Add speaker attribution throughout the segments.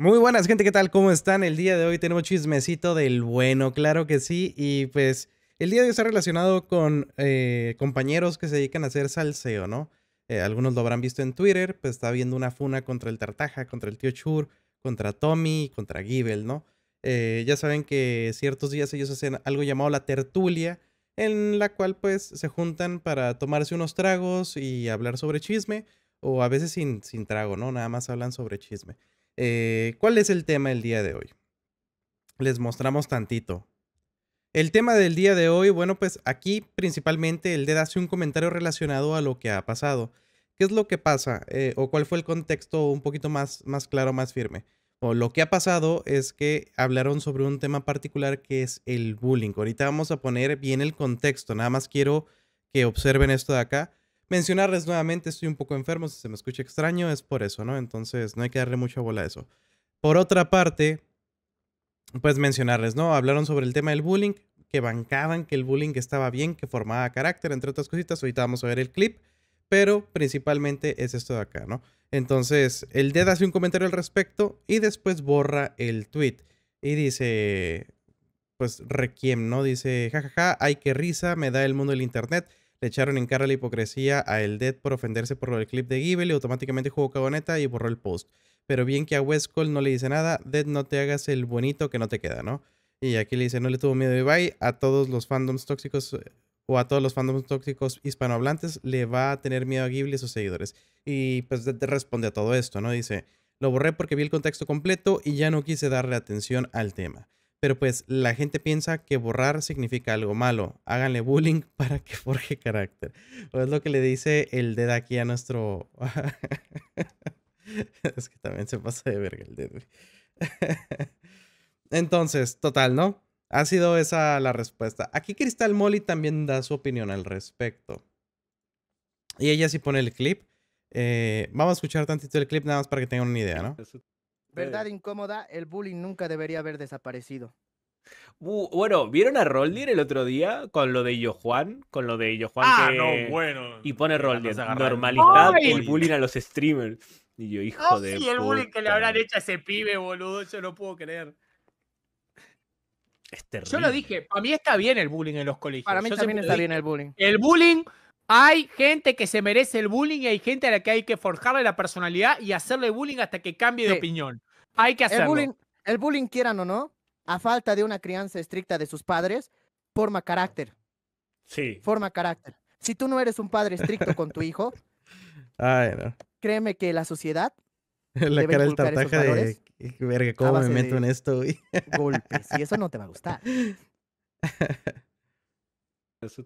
Speaker 1: Muy buenas, gente, ¿qué tal? ¿Cómo están? El día de hoy tenemos chismecito del bueno, claro que sí. Y pues el día de hoy está relacionado con eh, compañeros que se dedican a hacer salseo, ¿no? Eh, algunos lo habrán visto en Twitter, pues está viendo una funa contra el Tartaja, contra el tío Chur, contra Tommy, contra Gibel, ¿no? Eh, ya saben que ciertos días ellos hacen algo llamado la tertulia, en la cual pues se juntan para tomarse unos tragos y hablar sobre chisme, o a veces sin, sin trago, ¿no? Nada más hablan sobre chisme. Eh, ¿Cuál es el tema del día de hoy? Les mostramos tantito. El tema del día de hoy, bueno, pues aquí principalmente el de hace un comentario relacionado a lo que ha pasado. ¿Qué es lo que pasa? Eh, ¿O cuál fue el contexto un poquito más, más claro, más firme? O lo que ha pasado es que hablaron sobre un tema particular que es el bullying. Ahorita vamos a poner bien el contexto, nada más quiero que observen esto de acá mencionarles nuevamente, estoy un poco enfermo, si se me escucha extraño es por eso, ¿no? Entonces no hay que darle mucha bola a eso. Por otra parte, pues mencionarles, ¿no? Hablaron sobre el tema del bullying, que bancaban que el bullying estaba bien, que formaba carácter, entre otras cositas. Ahorita vamos a ver el clip, pero principalmente es esto de acá, ¿no? Entonces, el DED e hace un comentario al respecto y después borra el tweet. Y dice, pues, requiem, ¿no? Dice, jajaja, ja, ja, ay, qué risa, me da el mundo del internet le echaron en cara la hipocresía a el Dead por ofenderse por el clip de Gibel y automáticamente jugó cagoneta y borró el post. Pero bien que a Westcall no le dice nada, Dead no te hagas el bonito que no te queda, ¿no? Y aquí le dice, no le tuvo miedo a Ibai, a todos los fandoms tóxicos eh, o a todos los fandoms tóxicos hispanohablantes le va a tener miedo a Ghibli y sus seguidores. Y pues Dead responde a todo esto, ¿no? Dice, lo borré porque vi el contexto completo y ya no quise darle atención al tema. Pero pues la gente piensa que borrar significa algo malo. Háganle bullying para que forje carácter. O es lo que le dice el dedo aquí a nuestro... es que también se pasa de verga el dedo. Entonces, total, ¿no? Ha sido esa la respuesta. Aquí Cristal Molly también da su opinión al respecto. Y ella sí pone el clip. Eh, vamos a escuchar tantito el clip nada más para que tengan una idea, ¿no?
Speaker 2: Verdad
Speaker 3: incómoda, el bullying nunca debería haber desaparecido. Uh, bueno, ¿vieron
Speaker 2: a Roldier el otro día con lo de Juan? Con lo de Yojuan ah, no, bueno. Y pone Roldier, normalidad, el bullying a los streamers. Y yo, hijo ah, de sí, el bullying que le habrán hecho a ese pibe, boludo, yo no puedo creer. Es terrible. Yo lo dije, a mí está bien el bullying en los colegios. Para mí también está bien el bullying. El bullying hay gente que se merece el bullying y hay gente a la que hay que forjarle la personalidad y hacerle bullying hasta que cambie de opinión.
Speaker 3: Hay que hacerlo. El bullying, el bullying, quieran o no, a falta de una crianza estricta de sus padres, forma carácter. Sí. Forma carácter. Si tú no eres un padre estricto con tu hijo, créeme que la sociedad.
Speaker 1: La cara del tartaja de. Verga, ¿cómo me meto en esto,
Speaker 3: Golpes. Y eso no te va a gustar.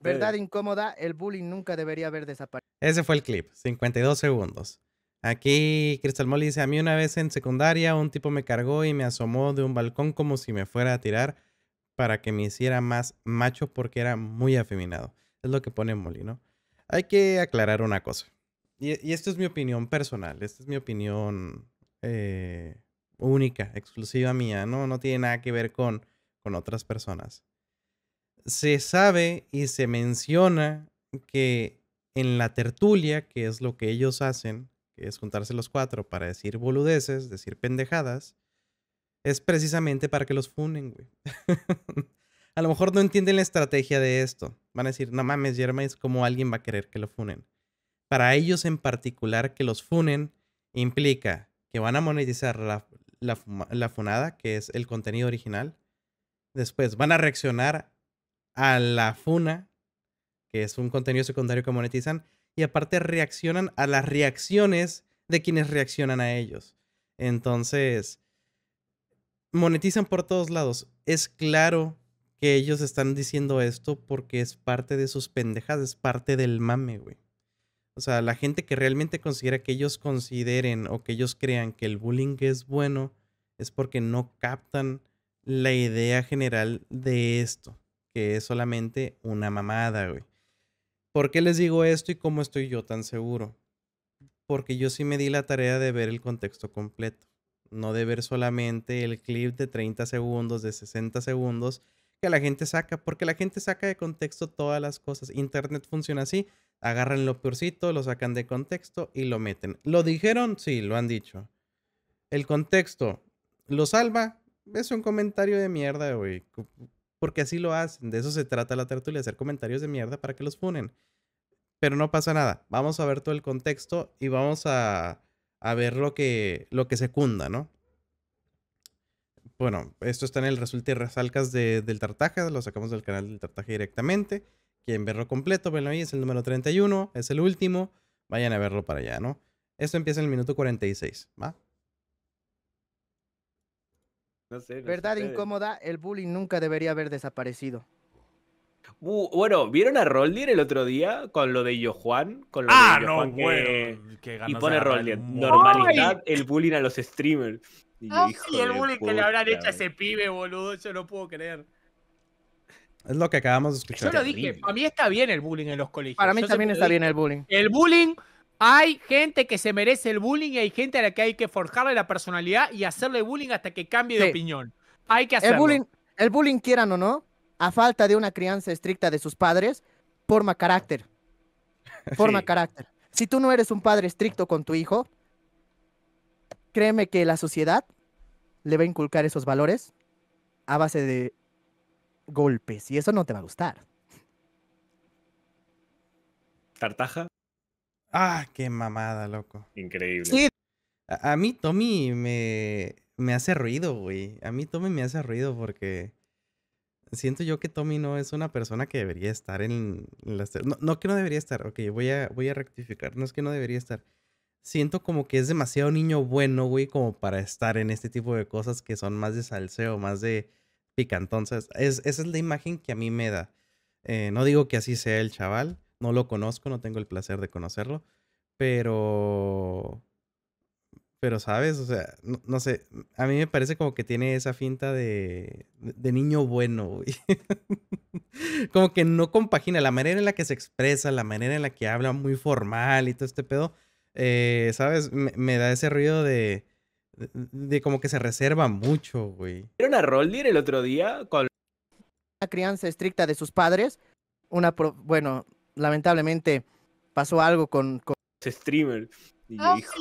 Speaker 3: Verdad incómoda, el bullying nunca debería haber desaparecido.
Speaker 1: Ese fue el clip, 52 segundos. Aquí Crystal Molly dice, a mí una vez en secundaria un tipo me cargó y me asomó de un balcón como si me fuera a tirar para que me hiciera más macho porque era muy afeminado. Es lo que pone Molly, ¿no? Hay que aclarar una cosa. Y, esta esto es mi opinión personal, esta es mi opinión eh, única, exclusiva mía, ¿no? No tiene nada que ver con, con otras personas se sabe y se menciona que en la tertulia, que es lo que ellos hacen, que es juntarse los cuatro para decir boludeces, decir pendejadas, es precisamente para que los funen, güey. a lo mejor no entienden la estrategia de esto. Van a decir, no mames, Yerma, es como alguien va a querer que lo funen. Para ellos en particular, que los funen implica que van a monetizar la, la, la funada, que es el contenido original. Después van a reaccionar a la funa, que es un contenido secundario que monetizan, y aparte reaccionan a las reacciones de quienes reaccionan a ellos. Entonces, monetizan por todos lados. Es claro que ellos están diciendo esto porque es parte de sus pendejadas, es parte del mame, güey. O sea, la gente que realmente considera que ellos consideren o que ellos crean que el bullying es bueno es porque no captan la idea general de esto que es solamente una mamada, güey. ¿Por qué les digo esto y cómo estoy yo tan seguro? Porque yo sí me di la tarea de ver el contexto completo, no de ver solamente el clip de 30 segundos, de 60 segundos que la gente saca, porque la gente saca de contexto todas las cosas. Internet funciona así, agarran lo peorcito, lo sacan de contexto y lo meten. ¿Lo dijeron? Sí, lo han dicho. El contexto lo salva. Es un comentario de mierda, güey porque así lo hacen. De eso se trata la tertulia, hacer comentarios de mierda para que los funen. Pero no pasa nada. Vamos a ver todo el contexto y vamos a, ver lo que, lo que secunda, ¿no? Bueno, esto está en el Result y resalcas del Tartaja, lo sacamos del canal del Tartaja directamente. Quieren verlo completo, venlo ahí, es el número 31, es el último. Vayan a verlo para allá, ¿no? Esto empieza en el minuto 46, ¿va? Verdad
Speaker 3: incómoda, el bullying nunca debería haber desaparecido.
Speaker 2: bueno, ¿vieron a Roldier el otro día con lo de Yo Juan? Con lo ah, no, bueno. y pone Roldier, normalidad, el bullying a los streamers. Y ah, el bullying que le habrán hecho a ese pibe, boludo, yo no puedo creer.
Speaker 1: Es lo que acabamos de escuchar. Yo lo dije, para
Speaker 2: mí está bien el bullying en los colegios. Para mí también está bien el bullying. El bullying hay gente que se merece el bullying y hay gente a la que hay que forjarle la personalidad y hacerle bullying hasta que cambie de opinión. Hay que hacerlo. El bullying,
Speaker 3: el bullying, quieran o no, a falta de una crianza estricta de sus padres, forma carácter. Forma carácter. Si tú no eres un padre estricto con tu hijo, créeme que la sociedad le va a inculcar esos valores a base de golpes y eso no te va a gustar.
Speaker 1: Tartaja. Ah, qué mamada, loco. Increíble. A, mí Tommy me, me hace ruido, güey. A mí Tommy me hace ruido porque siento yo que Tommy no es una persona que debería estar en, las... No, que no debería estar, ok, voy a, voy a rectificar. No es que no debería estar. Siento como que es demasiado niño bueno, güey, como para estar en este tipo de cosas que son más de salseo, más de picantón. Entonces, esa es la imagen que a mí me da. Eh, no digo que así sea el chaval, no lo conozco, no tengo el placer de conocerlo, pero... Pero, ¿sabes? O sea, no, sé, a mí me parece como que tiene esa finta de, de niño bueno, güey. como que no compagina la manera en la que se expresa, la manera en la que habla, muy formal y todo este pedo. Eh, ¿Sabes? Me, da ese ruido de, de, como que se reserva mucho, güey. era una Roldir el otro día con...
Speaker 3: La crianza estricta de sus padres, una, pro... bueno, lamentablemente pasó algo con, con... streamer. Y,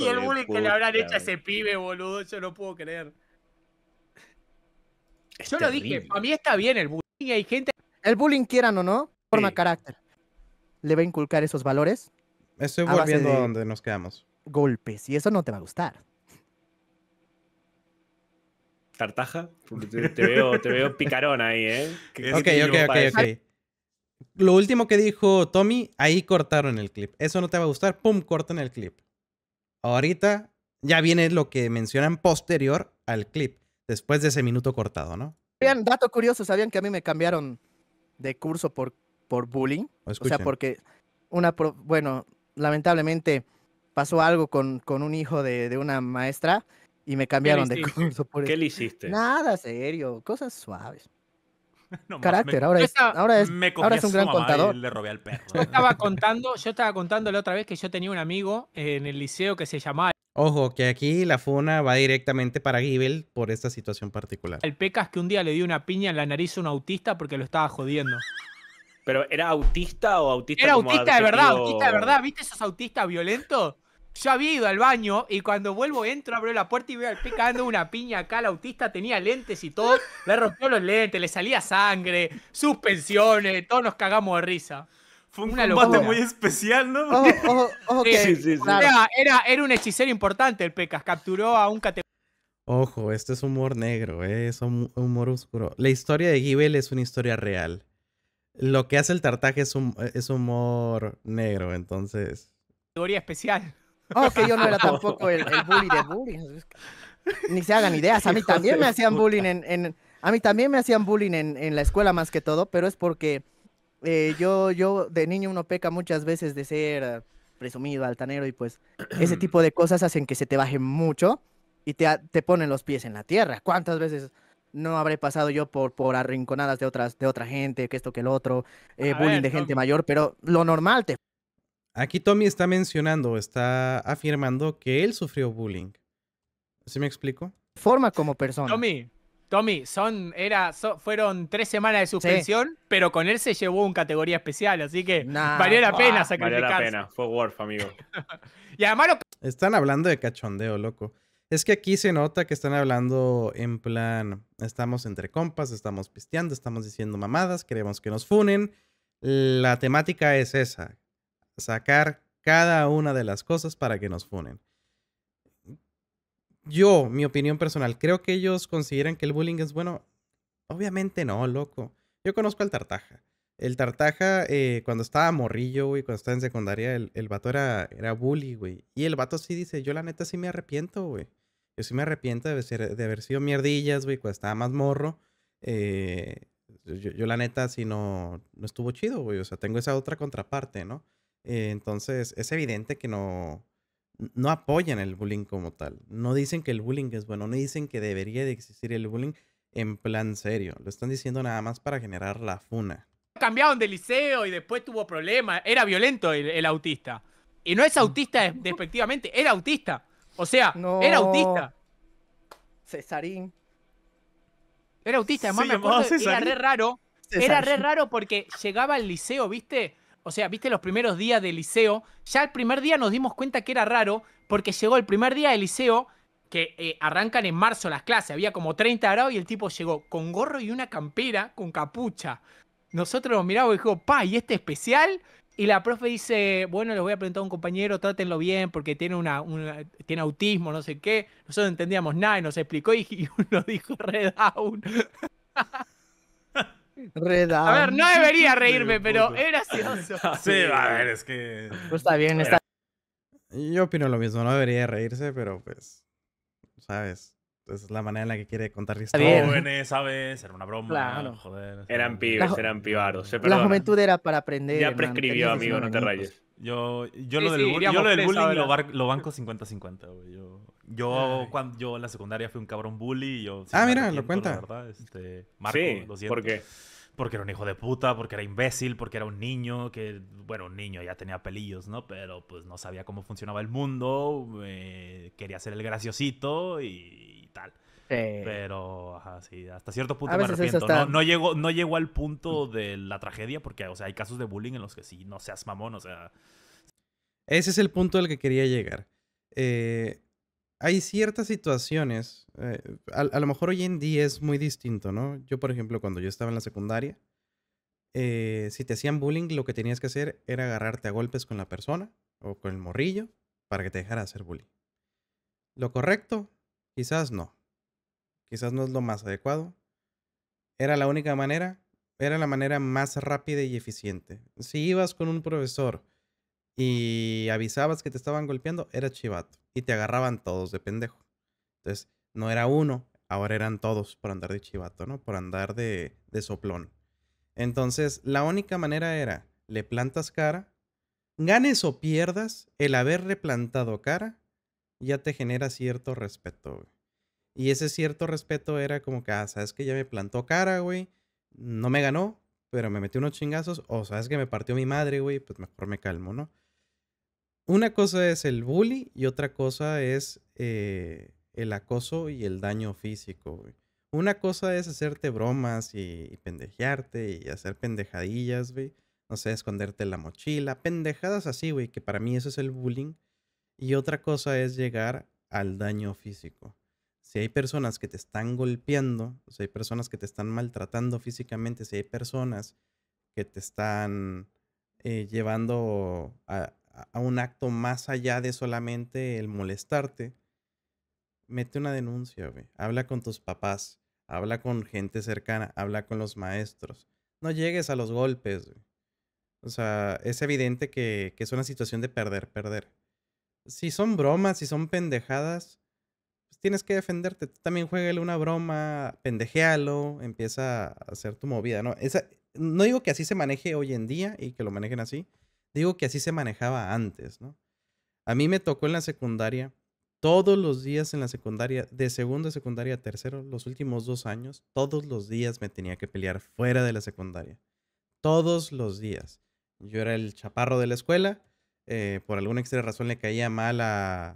Speaker 2: el bullying que le habrán hecho a ese pibe, boludo, yo no puedo creer. yo lo dije, a mí está bien el bullying, hay gente...
Speaker 3: El bullying, quieran o no, forma carácter. Le va a inculcar esos valores.
Speaker 1: Estoy volviendo a donde nos quedamos. Golpes, y eso no te va a gustar.
Speaker 2: Tartaja, te veo, te veo picarón ahí, ¿eh? ok, ok, ok.
Speaker 1: Lo último que dijo Tommy, ahí cortaron el clip. Eso no te va a gustar, pum, cortan el clip. Ahorita ya viene lo que mencionan posterior al clip, después de ese minuto cortado, ¿no?
Speaker 3: dato curioso, ¿sabían que a mí me cambiaron de curso por,
Speaker 1: por bullying? O sea, porque
Speaker 3: una, bueno, lamentablemente pasó algo con, con un hijo de, una maestra y me cambiaron de curso. Por ¿Qué le hiciste? Nada serio, cosas suaves. carácter, ahora,
Speaker 2: es, ahora, es, ahora es un gran contador. le robé al perro. Yo estaba contando, yo estaba contándole la otra vez que yo tenía un amigo en el liceo que se llamaba.
Speaker 1: Ojo, que aquí la funa va directamente para Gibel por esta situación particular.
Speaker 2: El Pecas que un día le dio una piña en la nariz a un autista porque lo estaba jodiendo. ¿Pero era autista o autista? Era autista de verdad, autista de verdad. ¿Viste esos autistas violentos? Yo había ido al baño y cuando vuelvo entro, abro la puerta y veo al pica dando una piña acá. El autista tenía lentes y todo. Le rompió los lentes, le salía sangre, suspensiones, todos nos cagamos de risa. Fue un una combate muy especial, ¿no? sí, sí, sí. Era, era, un hechicero importante el Pecas. Capturó a un categoría.
Speaker 1: Ojo, esto es humor negro, ¿eh? es humor oscuro. La historia de Gibel es una historia real. Lo que hace el tartaje es, un, es humor negro, entonces.
Speaker 2: Categoría especial. Oh, que yo no era tampoco el, bully de bullying.
Speaker 3: Ni se hagan ideas. A mí también me hacían bullying en, a mí también me hacían bullying en, la escuela más que todo, pero es porque eh, yo, yo de niño uno peca muchas veces de ser ah, presumido, altanero, y pues ese tipo de cosas hacen que se te baje mucho y te, te ponen los pies en la tierra. ¿Cuántas veces no habré pasado yo por, por arrinconadas de otras, de otra gente, que esto, que el otro, eh, bullying de gente mayor? Pero lo normal te
Speaker 1: Aquí Tommy está mencionando, está afirmando que él sufrió bullying. ¿Sí me explico? Forma como persona.
Speaker 2: Tommy, Tommy, son, era, fueron tres semanas de suspensión, pero con él se llevó un categoría especial, así que valió la pena sacrificarse. Valió la pena, fue worth, amigo.
Speaker 1: y además Están hablando de cachondeo, loco. Es que aquí se nota que están hablando en plan, estamos entre compas, estamos pisteando, estamos diciendo mamadas, queremos que nos funen. La temática es esa, sacar cada una de las cosas para que nos funen. Yo, mi opinión personal, creo que ellos consideran que el bullying es bueno. Obviamente no, loco. Yo conozco al Tartaja. El Tartaja, eh, cuando estaba morrillo, güey, cuando estaba en secundaria, el, vato era, era bully, güey. Y el vato sí dice, yo la neta sí me arrepiento, güey. Yo sí me arrepiento de, de haber sido mierdillas, güey, cuando estaba más morro. Eh, yo, la neta sí no, no estuvo chido, güey. O sea, tengo esa otra contraparte, ¿no? Eh, entonces, es evidente que no, no apoyan el bullying como tal. No dicen que el bullying es bueno, no dicen que debería de existir el bullying en plan serio. Lo están diciendo nada más para generar la funa.
Speaker 2: Cambiaron de liceo y después tuvo problemas. Era violento el, autista. Y no es mm. autista despectivamente, era autista. O sea, no. era autista. Cesarín. Era autista, además era re raro. Era re raro porque llegaba al liceo, ¿viste? O sea, viste los primeros días del liceo. Ya el primer día nos dimos cuenta que era raro porque llegó el primer día del liceo que eh, arrancan en marzo las clases. Había como 30 grados y el tipo llegó con gorro y una campera con capucha. Nosotros lo miramos y dijo, pa, ¿y este especial? Y la profe dice, bueno, les voy a preguntar a un compañero, trátenlo bien porque tiene, una, tiene autismo, no sé qué. Nosotros no entendíamos nada y nos explicó y, uno dijo, redown. A ver, no debería reírme, pero era gracioso. sí, a ver, es que. Pues está bien, está
Speaker 1: Yo opino lo mismo, no debería reírse, pero pues. ¿Sabes? es la manera en la que quiere contar historias. Jóvenes,
Speaker 2: ¿sabes? Era una broma. Claro. Joder, eran pibes, eran pibaros. la juventud
Speaker 1: era para aprender. Ya prescribió, amigo, no te rayes.
Speaker 2: Yo, yo lo del, yo lo del bullying lo, lo banco 50-50, güey. Yo... Yo, cuando, yo en la secundaria fui un cabrón bully. Y yo, ah, mira, lo cuenta. verdad, este, Marco, sí, lo ¿por qué? Porque era un hijo de puta, porque era imbécil, porque era un niño que, bueno, un niño ya tenía pelillos, ¿no? Pero pues no sabía cómo funcionaba el mundo, eh, quería ser el graciosito y, tal. Pero, ajá, sí, hasta cierto punto me arrepiento. No, llegó, no llegó al punto de la tragedia, porque, o sea, hay casos de bullying en los que sí, no seas mamón, o sea.
Speaker 1: Ese es el punto al que quería llegar. Eh, hay ciertas situaciones, eh, a, lo mejor hoy en día es muy distinto, ¿no? Yo, por ejemplo, cuando yo estaba en la secundaria, eh, si te hacían bullying, lo que tenías que hacer era agarrarte a golpes con la persona o con el morrillo para que te dejara hacer bullying. Lo correcto, quizás no. Quizás no es lo más adecuado. Era la única manera, era la manera más rápida y eficiente. Si ibas con un profesor y avisabas que te estaban golpeando, era chivato. Y te agarraban todos de pendejo. Entonces, no era uno, ahora eran todos por andar de chivato, ¿no? Por andar de, de soplón. Entonces, la única manera era, le plantas cara, ganes o pierdas, el haber replantado cara ya te genera cierto respeto, güey. Y ese cierto respeto era como que, ah, sabes que ya me plantó cara, güey, no me ganó, pero me metió unos chingazos, o sabes que me partió mi madre, güey, pues mejor me calmo, ¿no? una cosa es el bullying y otra cosa es eh, el acoso y el daño físico, Una cosa es hacerte bromas y, pendejearte y hacer pendejadillas, güey. No sé, esconderte la mochila, pendejadas así, güey, que para mí eso es el bullying. Y otra cosa es llegar al daño físico. Si hay personas que te están golpeando, si hay personas que te están maltratando físicamente, si hay personas que te están eh, llevando a, a un acto más allá de solamente el molestarte, mete una denuncia, Habla con tus papás, habla con gente cercana, habla con los maestros. No llegues a los golpes, O sea, es evidente que, es una situación de perder, perder. Si son bromas, si son pendejadas, pues tienes que defenderte. también juégale una broma, pendejealo, empieza a hacer tu movida, ¿no? Esa, no digo que así se maneje hoy en día y que lo manejen así, digo que así se manejaba antes, ¿no? A mí me tocó en la secundaria, todos los días en la secundaria, de segundo secundaria a tercero, los últimos dos años, todos los días me tenía que pelear fuera de la secundaria. Todos los días. Yo era el chaparro de la escuela, eh, por alguna extra razón le caía mal a,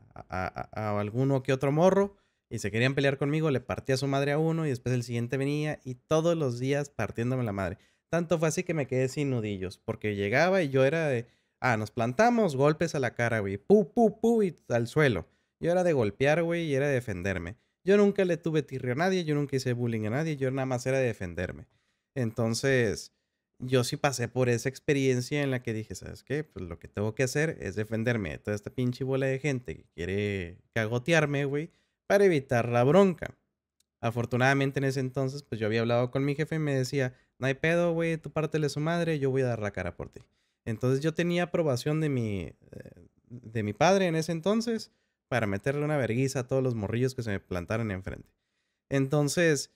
Speaker 1: alguno que otro morro y se querían pelear conmigo, le partía su madre a uno y después el siguiente venía y todos los días partiéndome la madre. Tanto fue así que me quedé sin nudillos, porque llegaba y yo era de, ah, nos plantamos, golpes a la cara, güey, pu, pu, pu, y al suelo. Yo era de golpear, güey, y era de defenderme. Yo nunca le tuve tirrio a nadie, yo nunca hice bullying a nadie, yo nada más era de defenderme. Entonces, yo sí pasé por esa experiencia en la que dije, ¿sabes qué? Pues lo que tengo que hacer es defenderme de toda esta pinche bola de gente que quiere cagotearme, güey, para evitar la bronca. Afortunadamente en ese entonces, pues yo había hablado con mi jefe y me decía, no hay pedo, güey, tú pártele su madre, yo voy a dar la cara por ti. Entonces yo tenía aprobación de mi, eh, de mi padre en ese entonces para meterle una verguiza a todos los morrillos que se me plantaron enfrente. Entonces,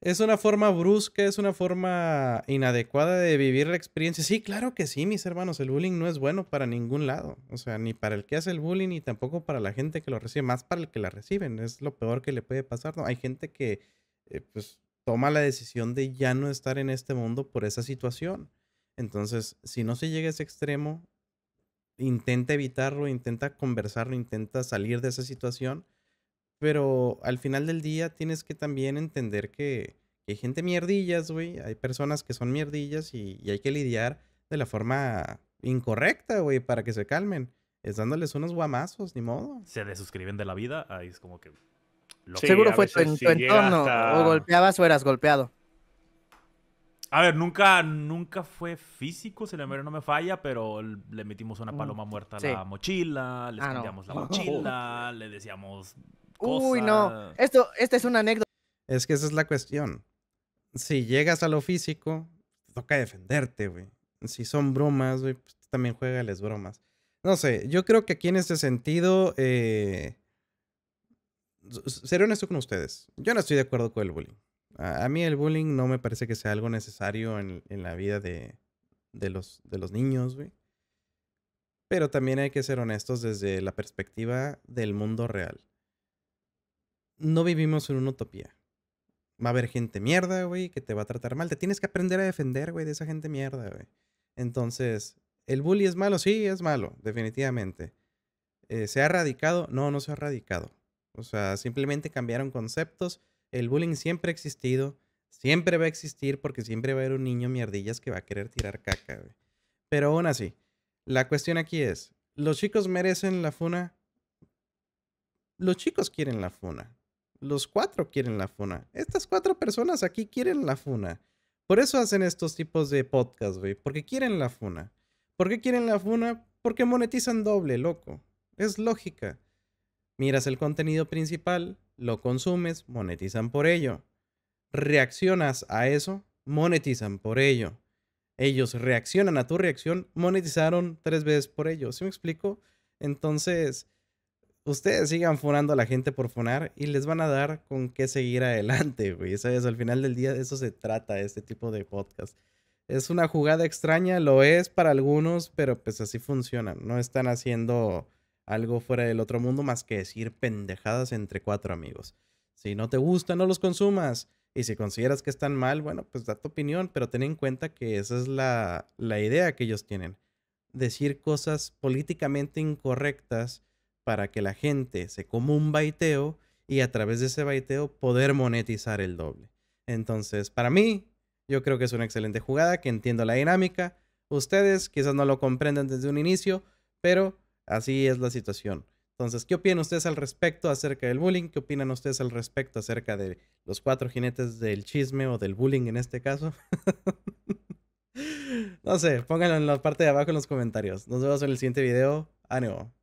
Speaker 1: es una forma brusca, es una forma inadecuada de vivir la experiencia. Sí, claro que sí, mis hermanos, el bullying no es bueno para ningún lado. O sea, ni para el que hace el bullying, ni tampoco para la gente que lo recibe, más para el que la reciben. Es lo peor que le puede pasar. ¿no? Hay gente que, eh, pues, toma la decisión de ya no estar en este mundo por esa situación. Entonces, si no se llega a ese extremo, intenta evitarlo, intenta conversarlo, intenta salir de esa situación, pero al final del día tienes que también entender que, hay gente mierdillas, güey, hay personas que son mierdillas y, y hay que lidiar de la forma incorrecta, güey, para que se calmen. Es dándoles unos guamazos, ni modo.
Speaker 2: Se desuscriben de la vida, ahí es como que Seguro fue tu, entorno. O
Speaker 1: golpeabas o eras golpeado.
Speaker 2: A ver, nunca, nunca fue físico, si la no me falla, pero le metimos una mm, paloma muerta a la
Speaker 1: mochila, le ah, cambiamos la mochila,
Speaker 2: le decíamos. Cosas. Uy,
Speaker 3: no. Esto,
Speaker 1: esta es una anécdota. Es que esa es la cuestión. Si llegas a lo físico, toca defenderte, güey. Si son bromas, güey, pues, también juégales bromas. No sé, yo creo que aquí en este sentido. Eh, ser honesto con ustedes. Yo no estoy de acuerdo con el bullying. A, mí el bullying no me parece que sea algo necesario en, la vida de, los, de los niños, güey. Pero también hay que ser honestos desde la perspectiva del mundo real. No vivimos en una utopía. Va a haber gente mierda, güey, que te va a tratar mal. Te tienes que aprender a defender, güey, de esa gente mierda, güey. Entonces, ¿el bullying es malo? Sí, es malo, definitivamente. Eh, ¿Se ha erradicado? No, no se ha erradicado. O sea, simplemente cambiaron conceptos. El bullying siempre ha existido, siempre va a existir porque siempre va a haber un niño mierdillas que va a querer tirar caca, güey. Pero aún así, la cuestión aquí es, ¿los chicos merecen la funa? Los chicos quieren la funa. Los cuatro quieren la funa. Estas cuatro personas aquí quieren la funa. Por eso hacen estos tipos de podcasts, güey. Porque quieren la funa. ¿Por qué quieren la funa? Porque monetizan doble, loco. Es lógica miras el contenido principal, lo consumes, monetizan por ello. Reaccionas a eso, monetizan por ello. Ellos reaccionan a tu reacción, monetizaron tres veces por ello. ¿Sí me explico? Entonces, ustedes sigan funando a la gente por funar y les van a dar con qué seguir adelante, güey. ¿Sabes? Al final del día de eso se trata este tipo de podcast. Es una jugada extraña, lo es para algunos, pero pues así funciona. No están haciendo algo fuera del otro mundo más que decir pendejadas entre cuatro amigos. Si no te gusta, no los consumas. Y si consideras que están mal, bueno, pues da tu opinión, pero ten en cuenta que esa es la, la idea que ellos tienen. Decir cosas políticamente incorrectas para que la gente se coma un baiteo y a través de ese baiteo poder monetizar el doble. Entonces, para mí, yo creo que es una excelente jugada, que entiendo la dinámica. Ustedes quizás no lo comprendan desde un inicio, pero Así es la situación. Entonces, ¿qué opinan ustedes al respecto acerca del bullying? ¿Qué opinan ustedes al respecto acerca de los cuatro jinetes del chisme o del bullying en este caso? no sé, pónganlo en la parte de abajo en los comentarios. Nos vemos en el siguiente video. Ánimo.